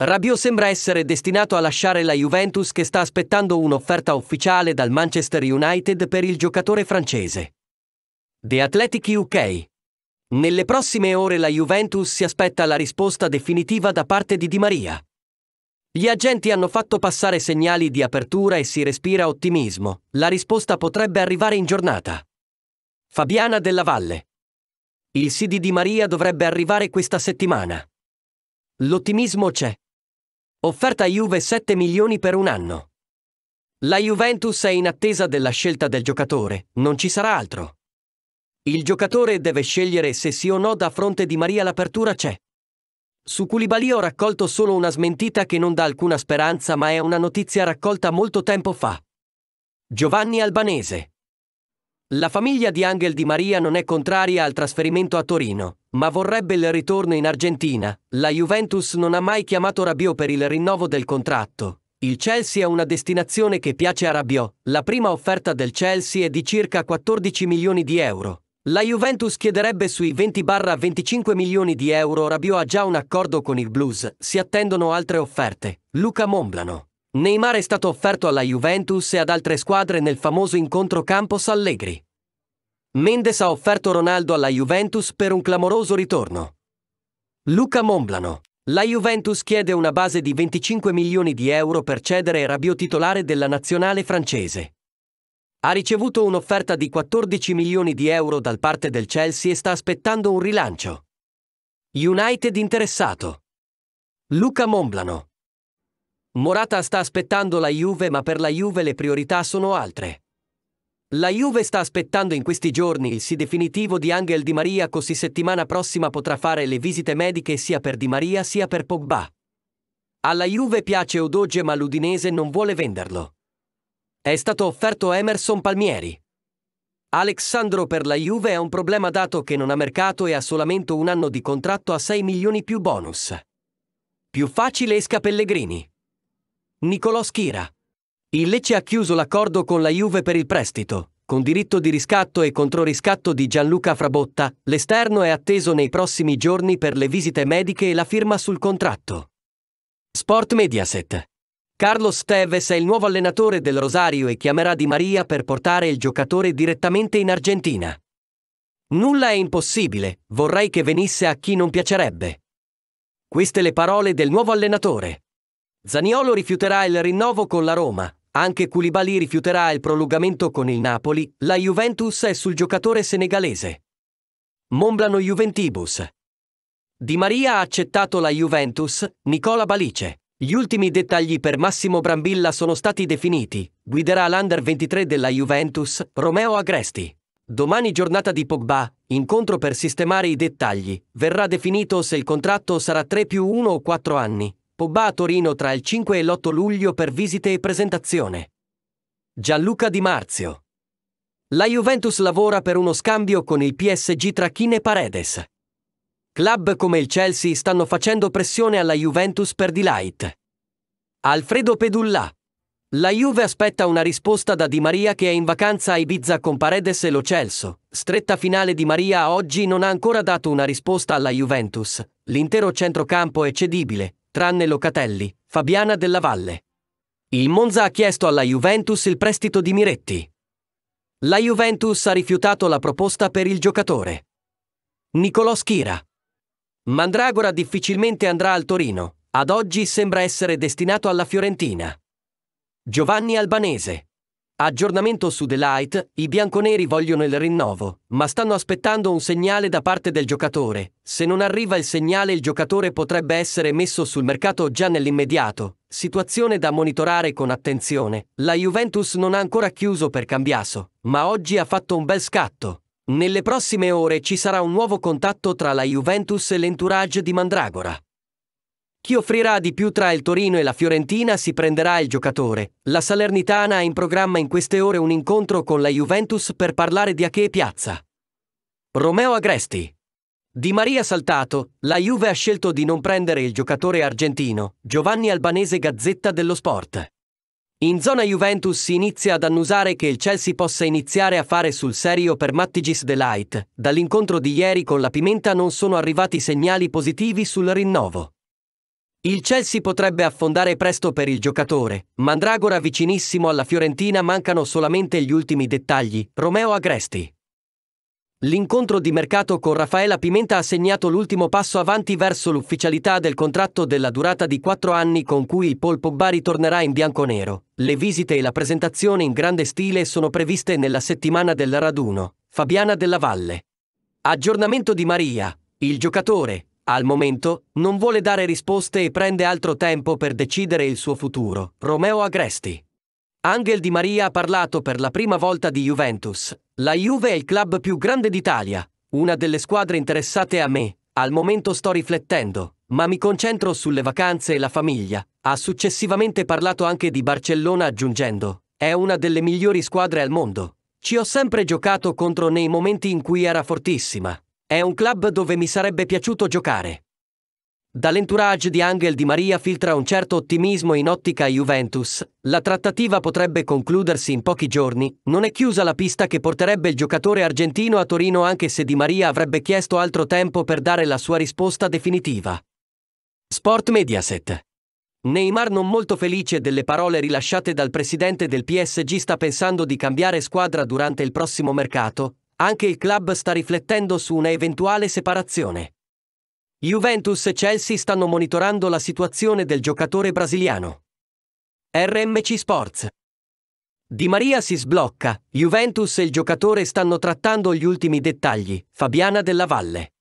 Rabiot sembra essere destinato a lasciare la Juventus che sta aspettando un'offerta ufficiale dal Manchester United per il giocatore francese. The Athletic UK. Nelle prossime ore la Juventus si aspetta la risposta definitiva da parte di Di Maria. Gli agenti hanno fatto passare segnali di apertura e si respira ottimismo. La risposta potrebbe arrivare in giornata. Fabiana della Valle. Il CD di Maria dovrebbe arrivare questa settimana. L'ottimismo c'è. Offerta Juve 7 milioni per un anno. La Juventus è in attesa della scelta del giocatore, non ci sarà altro. Il giocatore deve scegliere se sì o no da fronte di Maria l'apertura c'è. Su Culibali ho raccolto solo una smentita che non dà alcuna speranza ma è una notizia raccolta molto tempo fa. Giovanni Albanese. La famiglia di Angel Di Maria non è contraria al trasferimento a Torino, ma vorrebbe il ritorno in Argentina. La Juventus non ha mai chiamato Rabiot per il rinnovo del contratto. Il Chelsea è una destinazione che piace a Rabiot. La prima offerta del Chelsea è di circa 14 milioni di euro. La Juventus chiederebbe sui 20-25 milioni di euro. Rabiot ha già un accordo con il Blues. Si attendono altre offerte. Luca Momblano. Neymar è stato offerto alla Juventus e ad altre squadre nel famoso incontro Campos Allegri. Mendes ha offerto Ronaldo alla Juventus per un clamoroso ritorno. Luca Momblano. La Juventus chiede una base di 25 milioni di euro per cedere Rabiot titolare della nazionale francese. Ha ricevuto un'offerta di 14 milioni di euro da parte del Chelsea e sta aspettando un rilancio. United interessato. Luca Momblano. Morata sta aspettando la Juve ma per la Juve le priorità sono altre. La Juve sta aspettando in questi giorni il sì definitivo di Angel Di Maria così settimana prossima potrà fare le visite mediche sia per Di Maria sia per Pogba. Alla Juve piace Udoge ma l'Udinese non vuole venderlo. È stato offerto Emerson Palmieri. Alexandro per la Juve è un problema dato che non ha mercato e ha solamente un anno di contratto a 6 milioni più bonus. Più facile esca Pellegrini. Nicolò Schira. Il Lecce ha chiuso l'accordo con la Juve per il prestito. Con diritto di riscatto e controriscatto di Gianluca Frabotta, l'esterno è atteso nei prossimi giorni per le visite mediche e la firma sul contratto. Sport Mediaset. Carlos Tevez è il nuovo allenatore del Rosario e chiamerà Di Maria per portare il giocatore direttamente in Argentina. Nulla è impossibile, vorrei che venisse a chi non piacerebbe. Queste le parole del nuovo allenatore. Zaniolo rifiuterà il rinnovo con la Roma, anche Koulibaly rifiuterà il prolungamento con il Napoli, la Juventus è sul giocatore senegalese. Mombrano Juventibus. Di Maria ha accettato la Juventus, Nicola Balice. Gli ultimi dettagli per Massimo Brambilla sono stati definiti. Guiderà l'Under 23 della Juventus, Romeo Agresti. Domani giornata di Pogba, incontro per sistemare i dettagli. Verrà definito se il contratto sarà 3 più 1 o 4 anni. Pobba a Torino tra il 5 e l'8 luglio per visite e presentazione. Gianluca Di Marzio. La Juventus lavora per uno scambio con il PSG tra Kine Paredes. Club come il Chelsea stanno facendo pressione alla Juventus per Delight. Alfredo Pedulla. La Juve aspetta una risposta da Di Maria che è in vacanza a Ibiza con Paredes e Lo Celso. Stretta finale Di Maria oggi non ha ancora dato una risposta alla Juventus. L'intero centrocampo è cedibile, tranne Locatelli, Fabiana della Valle. Il Monza ha chiesto alla Juventus il prestito di Miretti. La Juventus ha rifiutato la proposta per il giocatore. Nicolò Schira. Mandragora difficilmente andrà al Torino, ad oggi sembra essere destinato alla Fiorentina. Giovanni Albanese. Aggiornamento su The Light, i bianconeri vogliono il rinnovo, ma stanno aspettando un segnale da parte del giocatore. Se non arriva il segnale il giocatore potrebbe essere messo sul mercato già nell'immediato. Situazione da monitorare con attenzione. La Juventus non ha ancora chiuso per cambiasso, ma oggi ha fatto un bel scatto. Nelle prossime ore ci sarà un nuovo contatto tra la Juventus e l'entourage di Mandragora. Chi offrirà di più tra il Torino e la Fiorentina si prenderà il giocatore. La Salernitana ha in programma in queste ore un incontro con la Juventus per parlare di Ache e Piazza. Romeo Agresti. Di Maria Saltato, la Juve ha scelto di non prendere il giocatore argentino, Giovanni Albanese Gazzetta dello Sport. In zona Juventus si inizia ad annusare che il Chelsea possa iniziare a fare sul serio per Mattigis Delight. Dall'incontro di ieri con la Pimenta non sono arrivati segnali positivi sul rinnovo. Il Chelsea potrebbe affondare presto per il giocatore. Mandragora vicinissimo alla Fiorentina mancano solamente gli ultimi dettagli. Romeo Agresti. L'incontro di mercato con Raffaella Pimenta ha segnato l'ultimo passo avanti verso l'ufficialità del contratto della durata di 4 anni con cui il Paul Pogba ritornerà in bianco-nero. Le visite e la presentazione in grande stile sono previste nella settimana del raduno. Fabiana Della Valle. Aggiornamento di Maria. Il giocatore, al momento non vuole dare risposte e prende altro tempo per decidere il suo futuro. Romeo Agresti. Angel Di Maria ha parlato per la prima volta di Juventus. La Juve è il club più grande d'Italia, una delle squadre interessate a me. Al momento sto riflettendo, ma mi concentro sulle vacanze e la famiglia. Ha successivamente parlato anche di Barcellona aggiungendo, è una delle migliori squadre al mondo. Ci ho sempre giocato contro nei momenti in cui era fortissima. È un club dove mi sarebbe piaciuto giocare. Dall'entourage di Angel Di Maria filtra un certo ottimismo in ottica Juventus. La trattativa potrebbe concludersi in pochi giorni. Non è chiusa la pista che porterebbe il giocatore argentino a Torino anche se Di Maria avrebbe chiesto altro tempo per dare la sua risposta definitiva. Sport Mediaset. Neymar non molto felice delle parole rilasciate dal presidente del PSG sta pensando di cambiare squadra durante il prossimo mercato, anche il club sta riflettendo su una eventuale separazione. Juventus e Chelsea stanno monitorando la situazione del giocatore brasiliano. RMC Sports. Di Maria si sblocca, Juventus e il giocatore stanno trattando gli ultimi dettagli, Fabiana della Valle.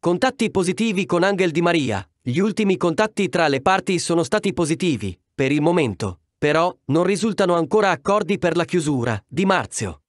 Contatti positivi con Angel Di Maria, gli ultimi contatti tra le parti sono stati positivi, per il momento, però non risultano ancora accordi per la chiusura, di Marzio.